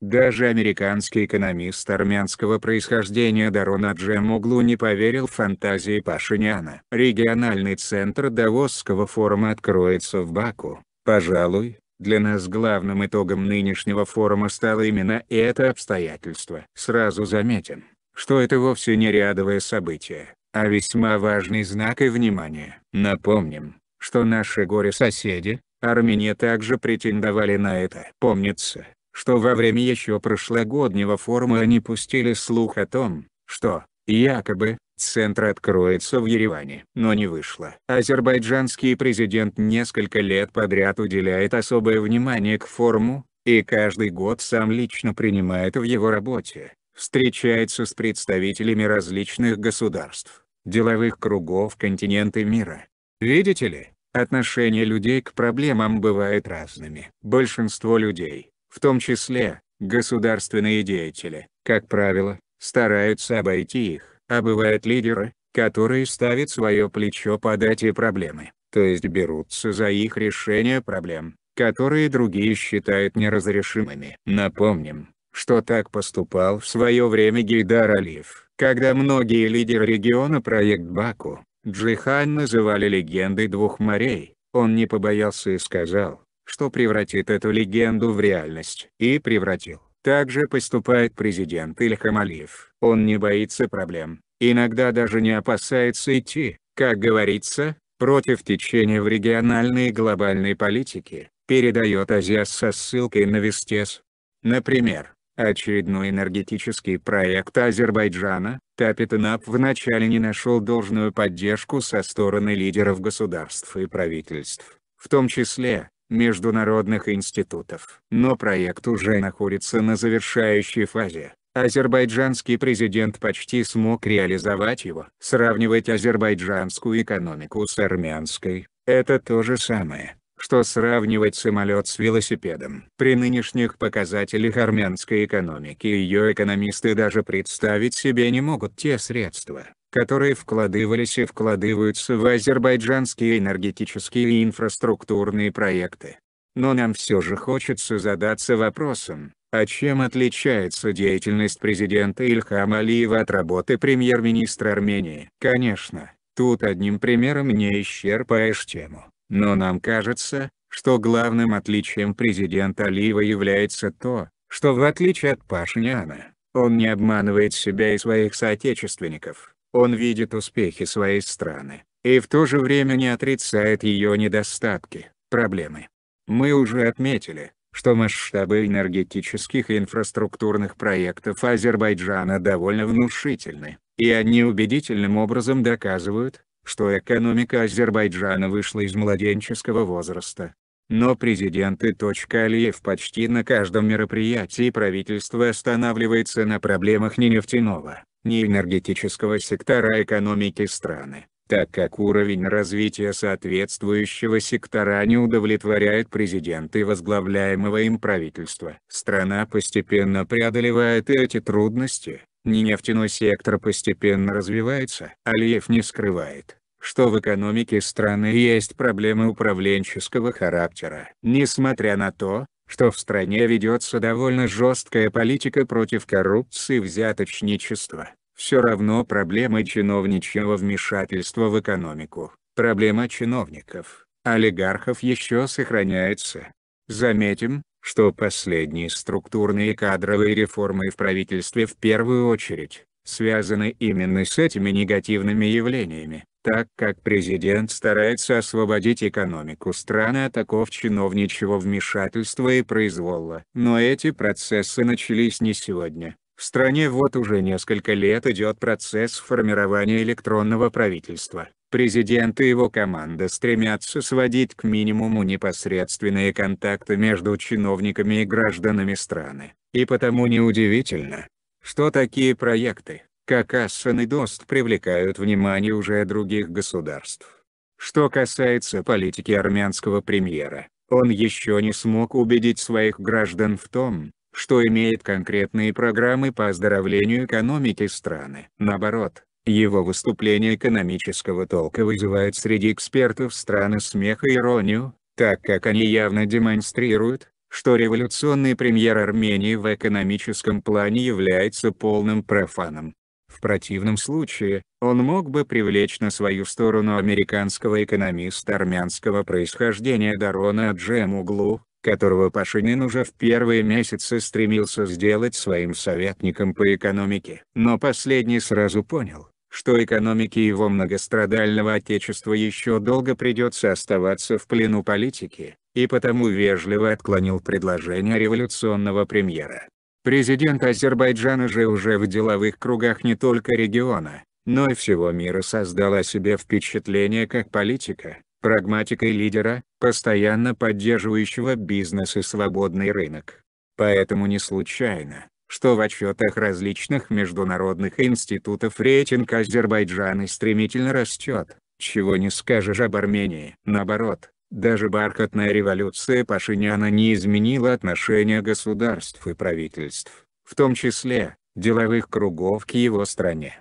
Даже американский экономист армянского происхождения Дарона Джемуглу не поверил фантазии Пашиняна. Региональный центр Давосского форума откроется в Баку. Пожалуй, для нас главным итогом нынешнего форума стало именно это обстоятельство. Сразу заметим, что это вовсе не рядовое событие, а весьма важный знак и внимание. Напомним, что наши горе-соседи, Армения также претендовали на это. Помнится, что во время еще прошлогоднего форума они пустили слух о том, что, якобы, центр откроется в Ереване. Но не вышло. Азербайджанский президент несколько лет подряд уделяет особое внимание к форуму, и каждый год сам лично принимает в его работе, встречается с представителями различных государств, деловых кругов континента мира. Видите ли, отношение людей к проблемам бывает разными. Большинство людей, в том числе, государственные деятели, как правило, стараются обойти их, а бывают лидеры, которые ставят свое плечо под эти проблемы, то есть берутся за их решение проблем, которые другие считают неразрешимыми. Напомним, что так поступал в свое время Гейдар Алиев, когда многие лидеры региона проект Баку, Джихан называли легендой двух морей, он не побоялся и сказал, что превратит эту легенду в реальность. И превратил. Так же поступает президент Ильхам Алиев. Он не боится проблем, иногда даже не опасается идти, как говорится, против течения в региональной и глобальной политике, передает Азиас со ссылкой на Вестес. Например, очередной энергетический проект Азербайджана, Тапитанап вначале не нашел должную поддержку со стороны лидеров государств и правительств, в том числе, международных институтов. Но проект уже находится на завершающей фазе. Азербайджанский президент почти смог реализовать его. Сравнивать азербайджанскую экономику с армянской – это то же самое, что сравнивать самолет с велосипедом. При нынешних показателях армянской экономики ее экономисты даже представить себе не могут те средства, которые вкладывались и вкладываются в азербайджанские энергетические и инфраструктурные проекты. Но нам все же хочется задаться вопросом, а чем отличается деятельность президента Ильхама Алиева от работы премьер-министра Армении? Конечно, тут одним примером не исчерпаешь тему, но нам кажется, что главным отличием президента Алиева является то, что в отличие от Пашиняна, он не обманывает себя и своих соотечественников. Он видит успехи своей страны, и в то же время не отрицает ее недостатки, проблемы. Мы уже отметили, что масштабы энергетических и инфраструктурных проектов Азербайджана довольно внушительны, и они убедительным образом доказывают, что экономика Азербайджана вышла из младенческого возраста. Но президент и Алиев почти на каждом мероприятии правительство останавливается на проблемах не нефтяного, не энергетического сектора экономики страны, так как уровень развития соответствующего сектора не удовлетворяет президента и возглавляемого им правительства. Страна постепенно преодолевает эти трудности, Не нефтяной сектор постепенно развивается. Алиев не скрывает, что в экономике страны есть проблемы управленческого характера. Несмотря на то, что в стране ведется довольно жесткая политика против коррупции и взяточничества. Все равно проблема чиновничьего вмешательства в экономику, проблема чиновников, олигархов еще сохраняется. Заметим, что последние структурные кадровые реформы в правительстве в первую очередь связаны именно с этими негативными явлениями, так как президент старается освободить экономику страны от оков чиновничьего вмешательства и произвола. Но эти процессы начались не сегодня. В стране вот уже несколько лет идет процесс формирования электронного правительства. Президент и его команда стремятся сводить к минимуму непосредственные контакты между чиновниками и гражданами страны. И потому неудивительно, что такие проекты, как Асан и ДОСТ привлекают внимание уже других государств. Что касается политики армянского премьера, он еще не смог убедить своих граждан в том, что имеет конкретные программы по оздоровлению экономики страны. Наоборот, его выступление экономического толка вызывает среди экспертов страны смех и иронию, так как они явно демонстрируют, что революционный премьер Армении в экономическом плане является полным профаном. В противном случае, он мог бы привлечь на свою сторону американского экономиста армянского происхождения Дарона Джемуглу, которого Пашинин уже в первые месяцы стремился сделать своим советником по экономике. Но последний сразу понял, что экономике его многострадального отечества еще долго придется оставаться в плену политики, и потому вежливо отклонил предложение революционного премьера. Президент Азербайджана же уже в деловых кругах не только региона, но и всего мира создал себе впечатление как политика, прагматика и лидера, постоянно поддерживающего бизнес и свободный рынок. Поэтому не случайно, что в отчетах различных международных институтов рейтинг Азербайджана стремительно растет, чего не скажешь об Армении. Наоборот, даже бархатная революция Пашиняна не изменила отношения государств и правительств, в том числе, деловых кругов к его стране.